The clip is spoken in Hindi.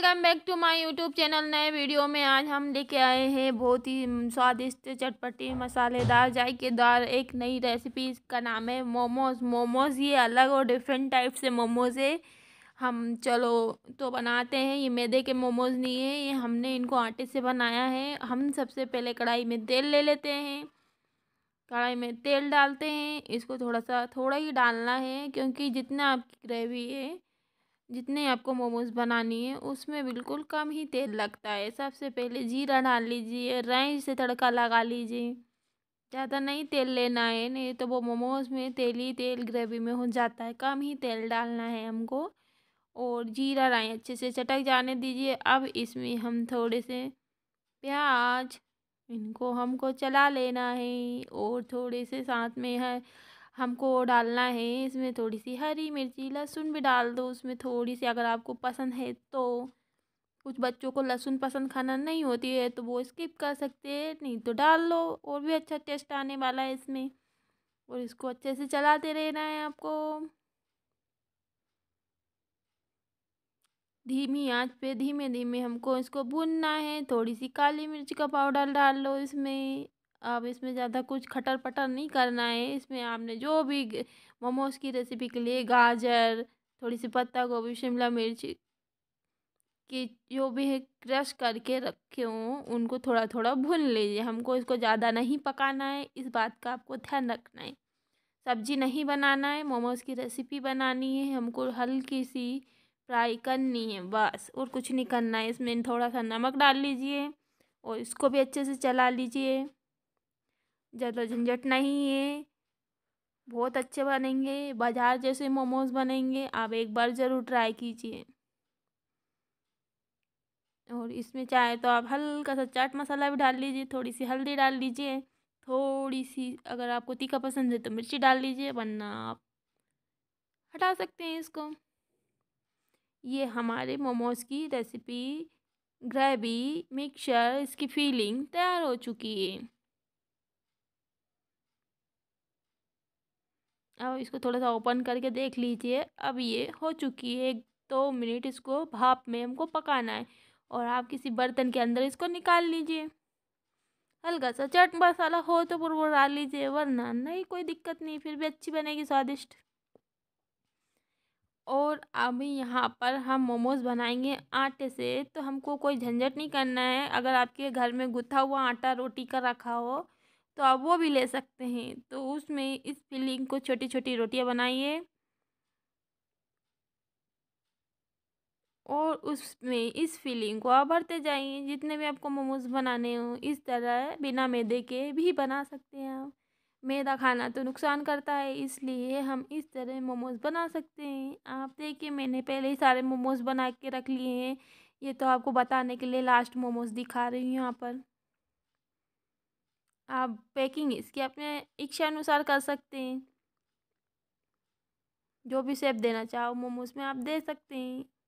welcome back to my YouTube channel नए वीडियो में आज हम लेके आए हैं बहुत ही स्वादिष्ट चटपटी मसालेदार जायकेदार एक नई रेसिपी इसका नाम है मोमोज मोमोज ये अलग और डिफरेंट टाइप से मोमोज है हम चलो तो बनाते हैं ये मैदे के मोमोज नहीं है ये हमने इनको आटे से बनाया है हम सबसे पहले कढ़ाई में तेल ले लेते हैं कढ़ाई में तेल डालते हैं इसको थोड़ा सा थोड़ा ही डालना है क्योंकि जितना आपकी ग्रेवी है जितने आपको मोमोज़ बनानी है उसमें बिल्कुल कम ही तेल लगता है सबसे पहले जीरा डाल लीजिए रैंज से तड़का लगा लीजिए ज़्यादा नहीं तेल लेना है नहीं तो वो मोमोज में तेल ही तेल ग्रेवी में हो जाता है कम ही तेल डालना है हमको और जीरा राई अच्छे से चटक जाने दीजिए अब इसमें हम थोड़े से प्याज इनको हमको चला लेना है और थोड़े से साथ में है हमको डालना है इसमें थोड़ी सी हरी मिर्ची लहसुन भी डाल दो उसमें थोड़ी सी अगर आपको पसंद है तो कुछ बच्चों को लहसुन पसंद खाना नहीं होती है तो वो स्किप कर सकते हैं नहीं तो डाल लो और भी अच्छा टेस्ट आने वाला है इसमें और इसको अच्छे से चलाते रहना है आपको धीमी आंच पे धीमे धीमे हमको इसको भूनना है थोड़ी सी काली मिर्च का पाउडर डाल लो इसमें अब इसमें ज़्यादा कुछ खटर पटर नहीं करना है इसमें आपने जो भी मोमोज की रेसिपी के लिए गाजर थोड़ी सी पत्ता गोभी शिमला मिर्च कि जो भी है क्रश करके रखे हों उनको थोड़ा थोड़ा भून लीजिए हमको इसको ज़्यादा नहीं पकाना है इस बात का आपको ध्यान रखना है सब्जी नहीं बनाना है मोमोज़ की रेसिपी बनानी है हमको हल्की सी फ्राई करनी है बस और कुछ नहीं करना है इसमें थोड़ा सा नमक डाल लीजिए और इसको भी अच्छे से चला लीजिए ज़्यादा झंझट नहीं है बहुत अच्छे बनेंगे बाजार जैसे मोमोज बनेंगे आप एक बार ज़रूर ट्राई कीजिए और इसमें चाहे तो आप हल्का सा चाट मसाला भी डाल लीजिए थोड़ी सी हल्दी डाल लीजिए थोड़ी सी अगर आपको तीखा पसंद है तो मिर्ची डाल लीजिए वरना आप हटा सकते हैं इसको ये हमारे मोमोज की रेसिपी ग्रेवी मिक्सचर इसकी फीलिंग तैयार हो चुकी है अब इसको थोड़ा सा ओपन करके देख लीजिए अब ये हो चुकी है एक दो मिनट इसको भाप में हमको पकाना है और आप किसी बर्तन के अंदर इसको निकाल लीजिए हल्का सा चट मसाला हो तो फिर वो डाल लीजिए वरना नहीं कोई दिक्कत नहीं फिर भी अच्छी बनेगी स्वादिष्ट और अभी यहाँ पर हम मोमोज़ बनाएंगे आटे से तो हमको कोई झंझट नहीं करना है अगर आपके घर में गुथा हुआ आटा रोटी का रखा हो तो आप वो भी ले सकते हैं तो उसमें इस फिलिंग को छोटी छोटी रोटियां बनाइए और उसमें इस फिलिंग को आप भरते जाइए जितने भी आपको मोमोज बनाने हो इस तरह बिना मैदे के भी बना सकते हैं आप मैदा खाना तो नुकसान करता है इसलिए हम इस तरह मोमोज बना सकते हैं आप देखिए मैंने पहले ही सारे मोमोज बना के रख लिए हैं ये तो आपको बताने के लिए लास्ट मोमोज दिखा रही हूँ यहाँ पर आप पैकिंग इसकी अपने इच्छा अनुसार कर सकते हैं जो भी शेप देना चाहो मोमोज में आप दे सकते हैं